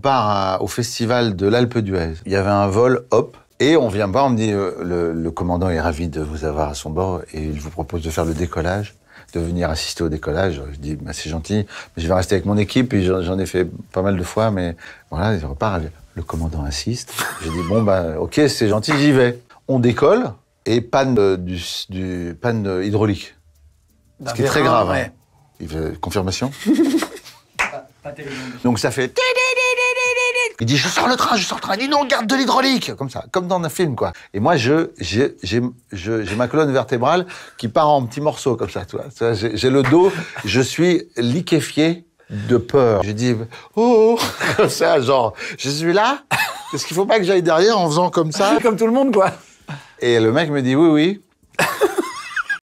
part au festival de l'Alpe d'Huez. Il y avait un vol, hop, et on vient me voir, on me dit euh, le, commandant est ravi de vous avoir à son bord et il vous propose de faire le décollage, de venir assister au décollage. Je dis bah, c'est gentil, mais je vais rester avec mon équipe et j'en ai fait pas mal de fois, mais voilà, il repart Le commandant insiste. J'ai dit bon bah ok c'est gentil, j'y vais. On décolle et panne euh, du, panne euh, hydraulique, ce qui est très grave. Hein. Il confirmation. Donc ça fait. Il dit, je sors le train, je sors le train. Il dit, non, garde de l'hydraulique. Comme ça, comme dans un film, quoi. Et moi, je, j'ai, j'ai, j'ai ma colonne vertébrale qui part en petits morceaux, comme ça, tu vois. J'ai le dos, je suis liquéfié de peur. Je dis, oh, comme ça, genre, je suis là. Est-ce qu'il faut pas que j'aille derrière en faisant comme ça? Comme tout le monde, quoi. Et le mec me dit, oui, oui.